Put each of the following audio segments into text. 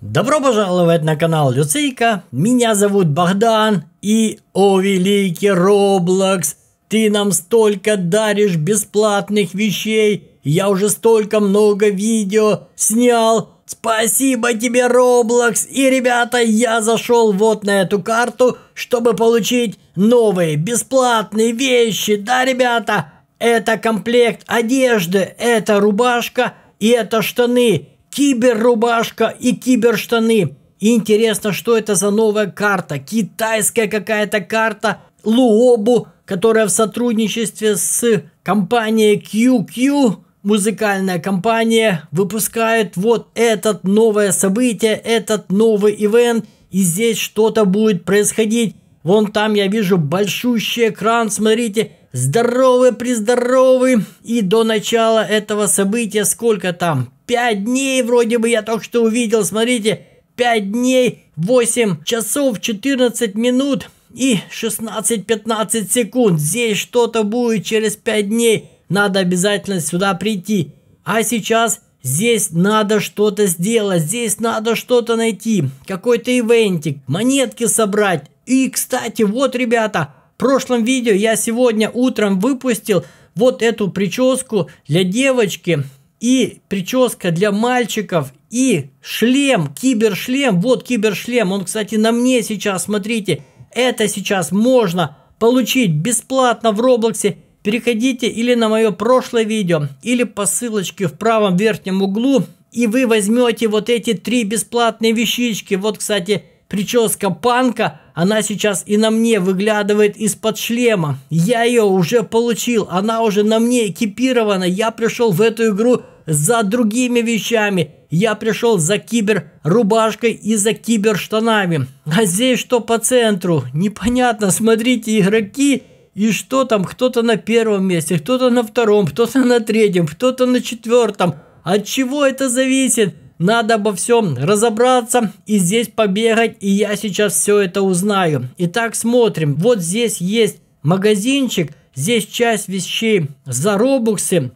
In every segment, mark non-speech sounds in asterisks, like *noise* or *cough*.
Добро пожаловать на канал Люцейка, меня зовут Богдан и, о великий Роблокс, ты нам столько даришь бесплатных вещей, я уже столько много видео снял, спасибо тебе Роблокс и ребята, я зашел вот на эту карту, чтобы получить новые бесплатные вещи, да ребята, это комплект одежды, это рубашка и это штаны, киберрубашка и киберштаны. И интересно, что это за новая карта? Китайская какая-то карта Луобу, которая в сотрудничестве с компанией QQ, музыкальная компания, выпускает вот это новое событие, этот новый ивент. И здесь что-то будет происходить. Вон там я вижу большущий экран, смотрите, здоровый-приздоровый. И до начала этого события сколько там? Пять дней вроде бы я только что увидел, смотрите, пять дней, 8 часов, 14 минут и 16-15 секунд. Здесь что-то будет через пять дней, надо обязательно сюда прийти. А сейчас Здесь надо что-то сделать, здесь надо что-то найти, какой-то ивентик, монетки собрать. И, кстати, вот, ребята, в прошлом видео я сегодня утром выпустил вот эту прическу для девочки и прическа для мальчиков, и шлем, кибершлем. Вот кибершлем, он, кстати, на мне сейчас, смотрите. Это сейчас можно получить бесплатно в Роблоксе. Переходите или на мое прошлое видео, или по ссылочке в правом верхнем углу, и вы возьмете вот эти три бесплатные вещички. Вот, кстати, Прическа панка, она сейчас и на мне выглядывает из-под шлема. Я ее уже получил, она уже на мне экипирована. Я пришел в эту игру за другими вещами. Я пришел за кибер-рубашкой и за кибер-штанами. А здесь что по центру? Непонятно, смотрите, игроки... И что там, кто-то на первом месте, кто-то на втором, кто-то на третьем, кто-то на четвертом. От чего это зависит? Надо обо всем разобраться и здесь побегать, и я сейчас все это узнаю. Итак, смотрим. Вот здесь есть магазинчик, здесь часть вещей за робуксы.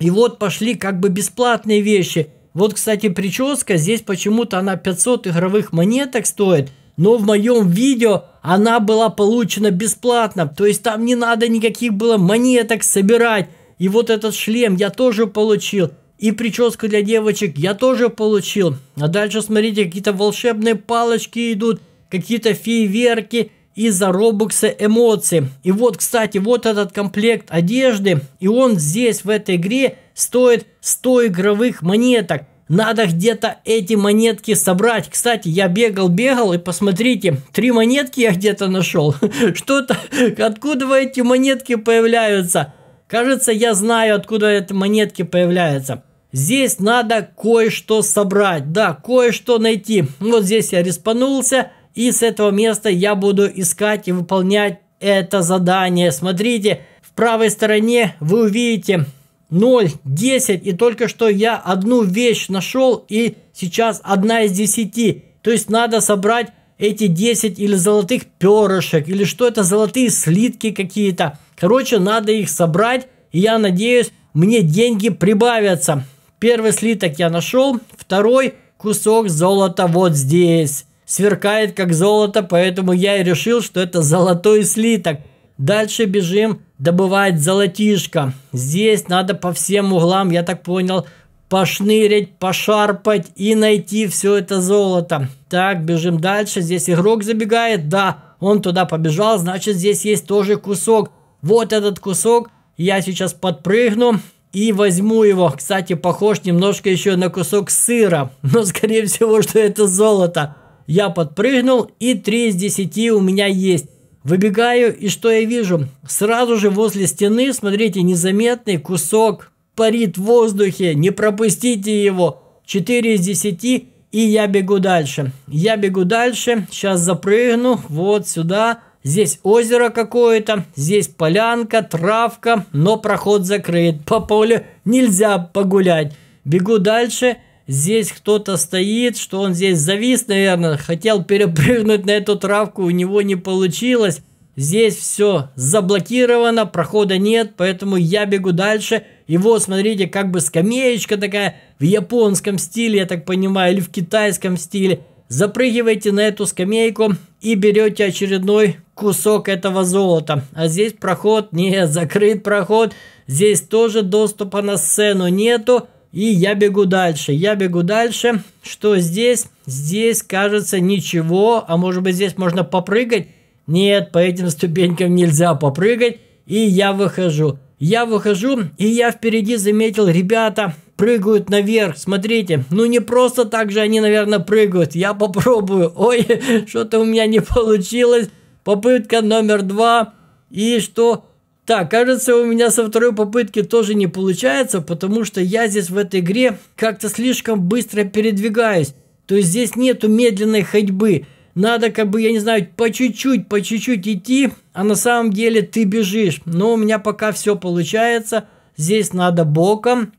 И вот пошли как бы бесплатные вещи. Вот, кстати, прическа, здесь почему-то она 500 игровых монеток стоит, но в моем видео она была получена бесплатно, то есть там не надо никаких было монеток собирать. И вот этот шлем я тоже получил и прическа для девочек я тоже получил. А дальше, смотрите, какие-то волшебные палочки идут, какие-то фейверки и за робокса эмоций. И вот, кстати, вот этот комплект одежды, и он здесь в этой игре стоит 100 игровых монеток. Надо где-то эти монетки собрать. Кстати, я бегал, бегал, и посмотрите, три монетки я где-то нашел. *laughs* Что-то, откуда эти монетки появляются? Кажется, я знаю, откуда эти монетки появляются. Здесь надо кое-что собрать, да, кое-что найти. Вот здесь я респанулся, и с этого места я буду искать и выполнять это задание. Смотрите, в правой стороне вы увидите 0, 10, и только что я одну вещь нашел, и сейчас одна из 10. То есть надо собрать эти 10 или золотых перышек, или что это, золотые слитки какие-то. Короче, надо их собрать, и я надеюсь, мне деньги прибавятся. Первый слиток я нашел, второй кусок золота вот здесь. Сверкает как золото, поэтому я и решил, что это золотой слиток. Дальше бежим добывать золотишко. Здесь надо по всем углам, я так понял, пошнырить, пошарпать и найти все это золото. Так, бежим дальше. Здесь игрок забегает, да, он туда побежал, значит здесь есть тоже кусок. Вот этот кусок я сейчас подпрыгну, и возьму его, кстати, похож немножко еще на кусок сыра, но скорее всего, что это золото. Я подпрыгнул, и 3 из 10 у меня есть. Выбегаю, и что я вижу? Сразу же возле стены, смотрите, незаметный кусок парит в воздухе, не пропустите его. 4 из 10, и я бегу дальше. Я бегу дальше, сейчас запрыгну, вот сюда, Здесь озеро какое-то, здесь полянка, травка, но проход закрыт. По полю нельзя погулять. Бегу дальше, здесь кто-то стоит, что он здесь завис, наверное, хотел перепрыгнуть на эту травку, у него не получилось. Здесь все заблокировано, прохода нет, поэтому я бегу дальше. И вот, смотрите, как бы скамеечка такая в японском стиле, я так понимаю, или в китайском стиле – запрыгиваете на эту скамейку и берете очередной кусок этого золота. А здесь проход, не закрыт проход, здесь тоже доступа на сцену нету. И я бегу дальше, я бегу дальше. Что здесь? Здесь, кажется, ничего, а может быть здесь можно попрыгать? Нет, по этим ступенькам нельзя попрыгать. И я выхожу. Я выхожу, и я впереди заметил, ребята, прыгают наверх. Смотрите, ну не просто так же они, наверное, прыгают. Я попробую. *laughs* Ой, что-то у меня не получилось. Попытка номер два. И что? Так, кажется, у меня со второй попытки тоже не получается, потому что я здесь в этой игре как-то слишком быстро передвигаюсь. То есть здесь нету медленной ходьбы. Надо как бы, я не знаю, по чуть-чуть, по чуть-чуть идти, а на самом деле ты бежишь. Но у меня пока все получается. Здесь надо боком.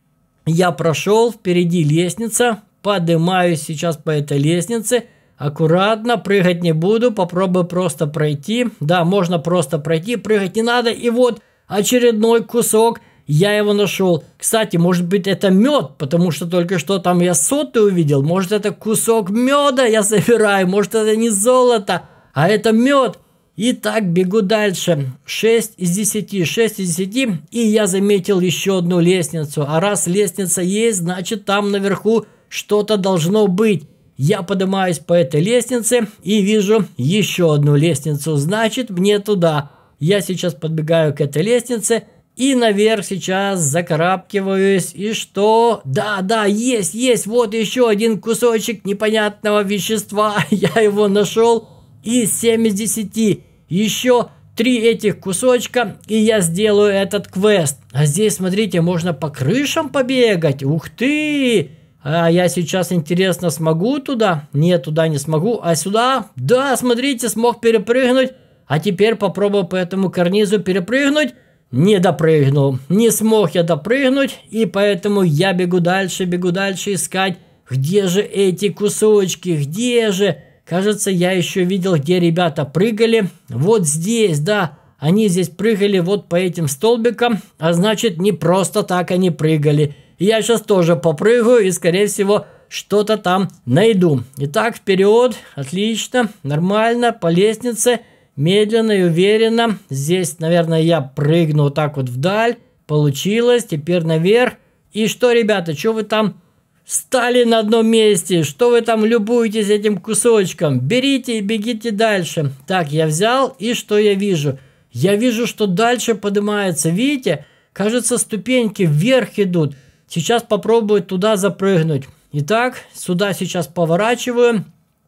Я прошел, впереди лестница, поднимаюсь сейчас по этой лестнице. Аккуратно, прыгать не буду, попробую просто пройти. Да, можно просто пройти, прыгать не надо. И вот очередной кусок, я его нашел. Кстати, может быть это мед, потому что только что там я соты увидел. Может это кусок меда я собираю, может это не золото, а это мед. И так бегу дальше. 6 из 10, 6 из 10. И я заметил еще одну лестницу. А раз лестница есть, значит там наверху что-то должно быть. Я поднимаюсь по этой лестнице и вижу еще одну лестницу. Значит мне туда. Я сейчас подбегаю к этой лестнице и наверх сейчас закарабкиваюсь. И что? Да, да, есть, есть. Вот еще один кусочек непонятного вещества. *laughs* Я его нашел и 7 из 10. Еще три этих кусочка, и я сделаю этот квест. А здесь, смотрите, можно по крышам побегать. Ух ты! А я сейчас, интересно, смогу туда? Нет, туда не смогу. А сюда? Да, смотрите, смог перепрыгнуть. А теперь попробую по этому карнизу перепрыгнуть. Не допрыгнул. Не смог я допрыгнуть. И поэтому я бегу дальше, бегу дальше искать. Где же эти кусочки? Где же? Кажется, я еще видел, где ребята прыгали. Вот здесь, да, они здесь прыгали вот по этим столбикам, а значит, не просто так они прыгали. я сейчас тоже попрыгаю и, скорее всего, что-то там найду. Итак, вперед, отлично, нормально, по лестнице, медленно и уверенно. Здесь, наверное, я прыгну вот так вот вдаль, получилось, теперь наверх. И что, ребята, что вы там Стали на одном месте. Что вы там любуетесь этим кусочком? Берите и бегите дальше. Так, я взял, и что я вижу? Я вижу, что дальше поднимается. Видите? Кажется, ступеньки вверх идут. Сейчас попробую туда запрыгнуть. Итак, сюда сейчас поворачиваю.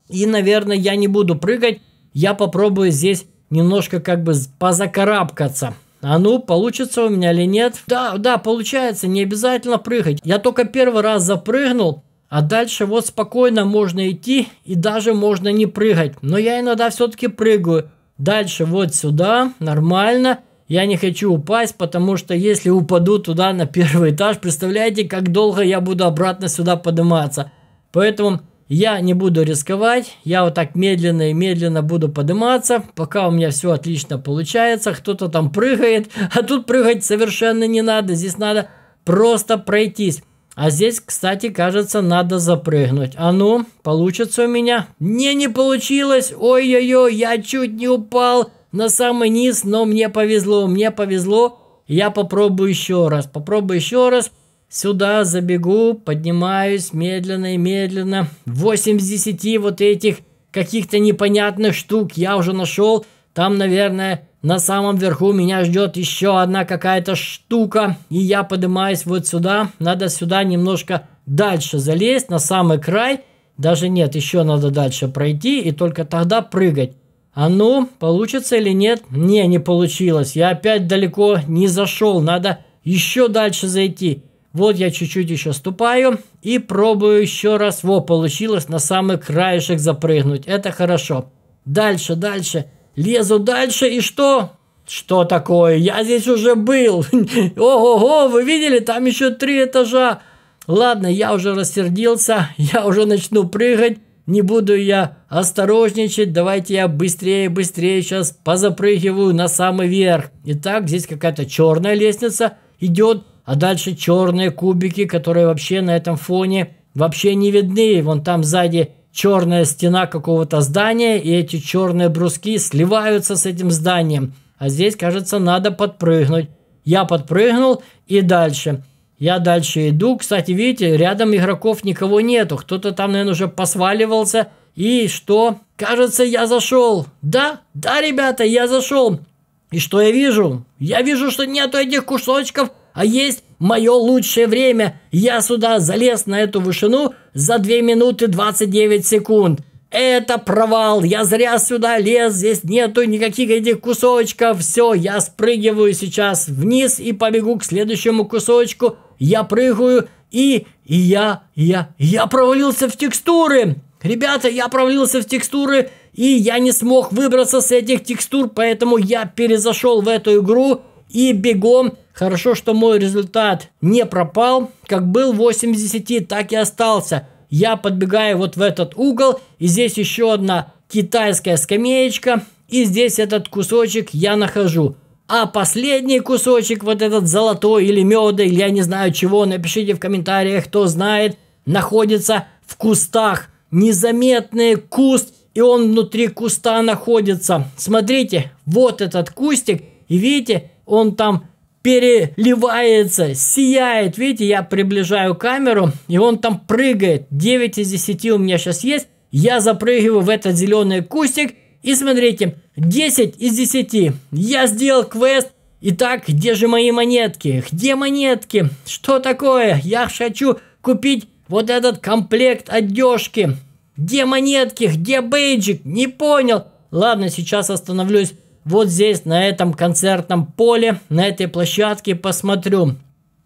И, наверное, я не буду прыгать. Я попробую здесь немножко как бы позакарабкаться. А ну, получится у меня или нет? Да, да, получается, не обязательно прыгать. Я только первый раз запрыгнул, а дальше вот спокойно можно идти и даже можно не прыгать. Но я иногда все-таки прыгаю. Дальше вот сюда, нормально. Я не хочу упасть, потому что если упаду туда на *laughs* первый этаж, представляете, как долго я буду обратно сюда подниматься. Поэтому я не буду рисковать, я вот так медленно и медленно буду подниматься, пока у меня все отлично получается, кто-то там прыгает, а тут прыгать совершенно не надо, здесь надо просто пройтись. А здесь, кстати, кажется, надо запрыгнуть. А ну, получится у меня? Не, не получилось. Ой-ой-ой, я чуть не упал на самый низ, но мне повезло, мне повезло. Я попробую еще раз, попробую еще раз. Сюда забегу, поднимаюсь медленно и медленно. Восемь из десяти вот этих каких-то непонятных штук я уже нашел. Там, наверное, на самом верху меня ждет еще одна какая-то штука. И я поднимаюсь вот сюда. Надо сюда немножко дальше залезть, на самый край. Даже нет, еще надо дальше пройти и только тогда прыгать. А ну, получится или нет? Не, не получилось. Я опять далеко не зашел. Надо еще дальше зайти. Вот я чуть-чуть еще ступаю и пробую еще раз. Во, получилось на самый краешек запрыгнуть. Это хорошо. Дальше, дальше. Лезу дальше и что? Что такое? Я здесь уже был. *laughs* Ого-го, вы видели? Там еще три этажа. Ладно, я уже рассердился. *laughs* Я уже начну прыгать. Не буду я осторожничать, давайте я быстрее, быстрее сейчас позапрыгиваю на самый верх. Итак, здесь какая-то черная лестница идет а дальше черные кубики, которые вообще на этом фоне вообще не видны. Вон там сзади черная стена какого-то здания, и эти черные бруски сливаются с этим зданием. А здесь, кажется, надо подпрыгнуть. Я подпрыгнул и дальше. Я дальше иду. Кстати, видите, рядом игроков никого нету. Кто-то там, наверное, уже посваливался. И что? Кажется, я зашел. Да, да, ребята, я зашел. И что я вижу? Я вижу, что нету этих кусочков а есть мое лучшее время. Я сюда залез на эту вышину за 2 минуты 29 секунд. Это провал, я зря сюда лез, здесь нету никаких этих кусочков. Все, я спрыгиваю сейчас вниз и побегу к следующему кусочку. Я прыгаю и, и я, и я, и я провалился в текстуры. Ребята, я провалился в текстуры, и я не смог выбраться с этих текстур, поэтому я перезашел в эту игру и бегом. Хорошо, что мой результат не пропал. Как был 80, так и остался. Я подбегаю вот в этот угол, и здесь еще одна китайская скамеечка, и здесь этот кусочек я нахожу. А последний кусочек, вот этот золотой или меда, или я не знаю чего, напишите в комментариях, кто знает, находится в кустах. Незаметный куст, и он внутри куста находится. Смотрите, вот этот кустик, и видите, он там переливается, сияет. Видите, я приближаю камеру, и он там прыгает. 9 из 10 у меня сейчас есть. Я запрыгиваю в этот зеленый кустик. И смотрите, 10 из 10. Я сделал квест. Итак, где же мои монетки? Где монетки? Что такое? Я хочу купить вот этот комплект одежки. Где монетки? Где бейджик? Не понял. Ладно, сейчас остановлюсь вот здесь, на этом концертном поле, на этой площадке посмотрю.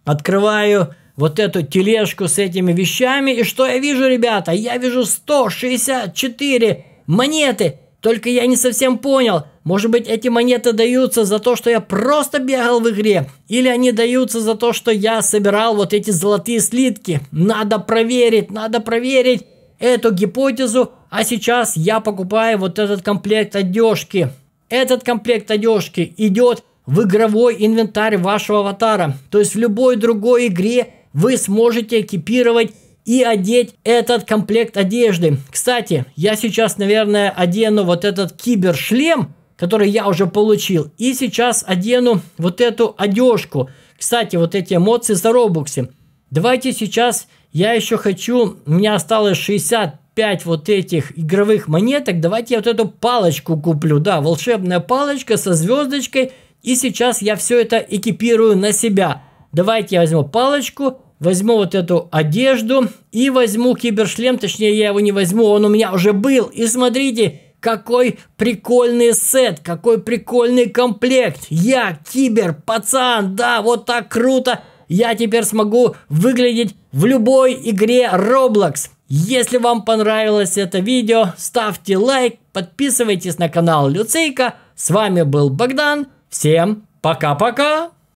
Открываю вот эту тележку с этими вещами. И что я вижу, ребята? Я вижу 164 монеты. Только я не совсем понял, может быть эти монеты даются за то, что я просто бегал в игре? Или они даются за то, что я собирал вот эти золотые слитки? Надо проверить, надо проверить эту гипотезу. А сейчас я покупаю вот этот комплект одежки. Этот комплект одежки идет в игровой инвентарь вашего аватара. То есть в любой другой игре вы сможете экипировать и одеть этот комплект одежды. Кстати, я сейчас, наверное, одену вот этот кибершлем, который я уже получил. И сейчас одену вот эту одежку. Кстати, вот эти эмоции за робоксы. Давайте сейчас я еще хочу, у меня осталось 60 5 вот этих игровых монеток, давайте я вот эту палочку куплю. Да, волшебная палочка со звездочкой. И сейчас я все это экипирую на себя. Давайте я возьму палочку, возьму вот эту одежду и возьму кибершлем. Точнее, я его не возьму, он у меня уже был. И смотрите, какой прикольный сет, какой прикольный комплект. Я кибер, пацан, да, вот так круто. Я теперь смогу выглядеть в любой игре Roblox. Если вам понравилось это видео, ставьте лайк, подписывайтесь на канал Люцейка. С вами был Богдан. Всем пока-пока!